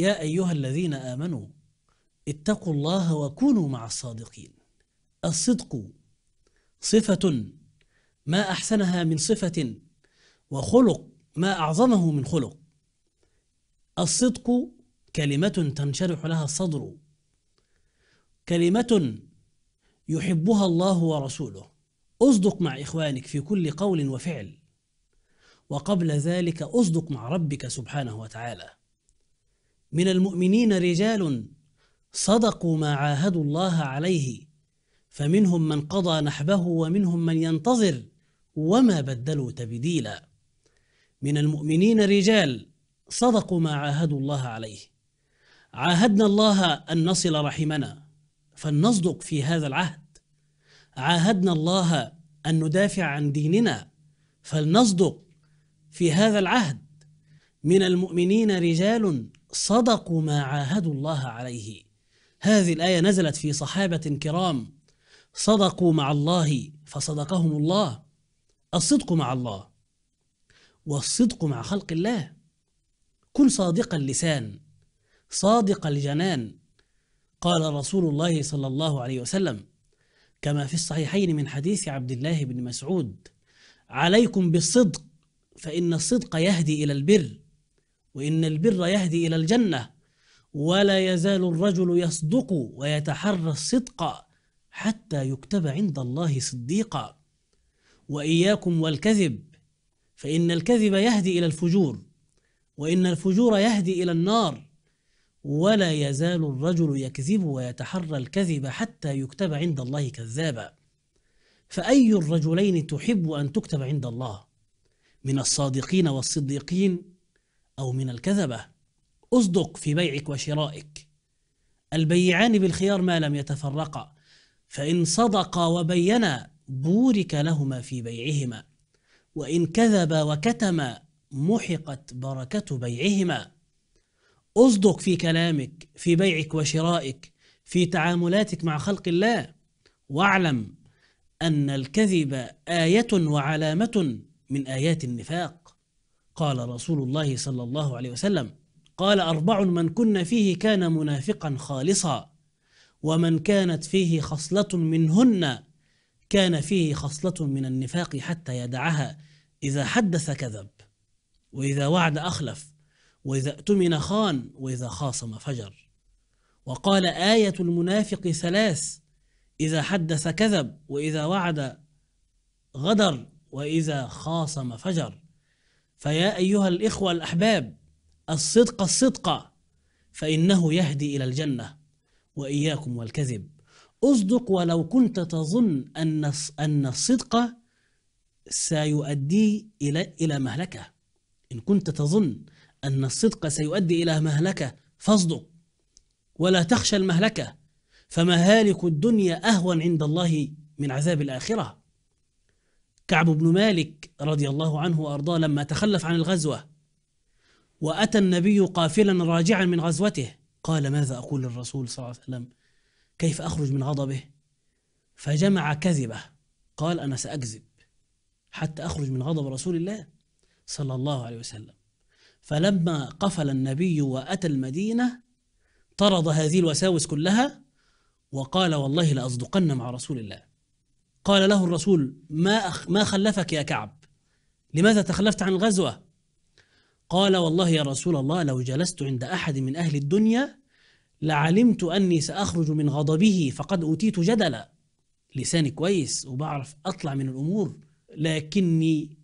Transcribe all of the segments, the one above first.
يا أيها الذين آمنوا اتقوا الله وكونوا مع الصادقين الصدق صفة ما أحسنها من صفة وخلق ما أعظمه من خلق الصدق كلمة تنشرح لها الصدر كلمة يحبها الله ورسوله اصدق مع إخوانك في كل قول وفعل وقبل ذلك اصدق مع ربك سبحانه وتعالى من المؤمنين رجال صدقوا ما عاهدوا الله عليه فمنهم من قضى نحبه ومنهم من ينتظر وما بدلوا تبديلا من المؤمنين رجال صدقوا ما عاهدوا الله عليه عاهدنا الله ان نصل رحمنا فلنصدق في هذا العهد عاهدنا الله ان ندافع عن ديننا فلنصدق في هذا العهد من المؤمنين رجال صدقوا ما عاهدوا الله عليه هذه الآية نزلت في صحابة كرام صدقوا مع الله فصدقهم الله الصدق مع الله والصدق مع خلق الله كن صادق اللسان صادق الجنان قال رسول الله صلى الله عليه وسلم كما في الصحيحين من حديث عبد الله بن مسعود عليكم بالصدق فإن الصدق يهدي إلى البر وإن البر يهدي إلى الجنة ولا يزال الرجل يصدق ويتحرى الصدق حتى يكتب عند الله صديقا وإياكم والكذب فإن الكذب يهدي إلى الفجور وإن الفجور يهدي إلى النار ولا يزال الرجل يكذب ويتحرى الكذب حتى يكتب عند الله كذابا فأي الرجلين تحب أن تكتب عند الله من الصادقين والصديقين أو من الكذبة اصدق في بيعك وشرائك البيعان بالخيار ما لم يتفرقا فإن صدقا وبينا بورك لهما في بيعهما وإن كذبا وكتما محقت بركة بيعهما اصدق في كلامك في بيعك وشرائك في تعاملاتك مع خلق الله واعلم أن الكذب آية وعلامة من آيات النفاق قال رسول الله صلى الله عليه وسلم قال أربع من كن فيه كان منافقا خالصا ومن كانت فيه خصلة منهن كان فيه خصلة من النفاق حتى يدعها إذا حدث كذب وإذا وعد أخلف وإذا اؤتمن خان وإذا خاصم فجر وقال آية المنافق ثلاث إذا حدث كذب وإذا وعد غدر وإذا خاصم فجر فيا أيها الإخوة الأحباب الصدق الصدق فإنه يهدي إلى الجنة وإياكم والكذب أصدق ولو كنت تظن أن أن الصدق سيؤدي إلى إلى مهلكة إن كنت تظن أن الصدق سيؤدي إلى مهلكة فاصدق ولا تخشى المهلكة فمهالك الدنيا أهون عند الله من عذاب الآخرة كعب بن مالك رضي الله عنه وارضاه لما تخلف عن الغزوه واتى النبي قافلا راجعا من غزوته قال ماذا اقول للرسول صلى الله عليه وسلم كيف اخرج من غضبه فجمع كذبه قال انا ساكذب حتى اخرج من غضب رسول الله صلى الله عليه وسلم فلما قفل النبي واتى المدينه طرد هذه الوساوس كلها وقال والله لاصدقن مع رسول الله قال له الرسول ما أخ ما خلفك يا كعب لماذا تخلفت عن الغزوة قال والله يا رسول الله لو جلست عند أحد من أهل الدنيا لعلمت أني سأخرج من غضبه فقد أوتيت جدلا لساني كويس وبعرف أطلع من الأمور لكني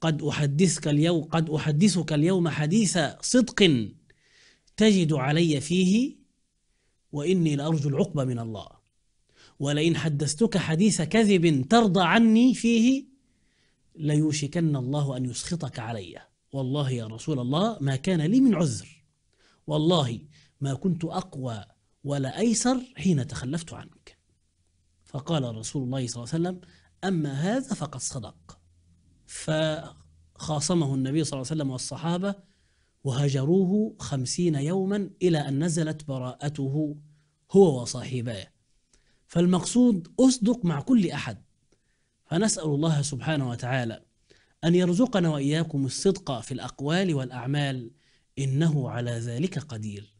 قد أحدثك اليوم قد أحدثك اليوم حديث صدق تجد علي فيه وإني لأرجو العقبة من الله ولئن حدثتك حديث كذب ترضى عني فيه ليوشكن الله أن يسخطك علي والله يا رسول الله ما كان لي من عذر والله ما كنت أقوى ولا أيسر حين تخلفت عنك فقال رسول الله صلى الله عليه وسلم أما هذا فقد صدق فخاصمه النبي صلى الله عليه وسلم والصحابة وهجروه خمسين يوما إلى أن نزلت براءته هو وصاحباه فالمقصود أصدق مع كل أحد فنسأل الله سبحانه وتعالى أن يرزقنا وإياكم الصدق في الأقوال والأعمال إنه على ذلك قدير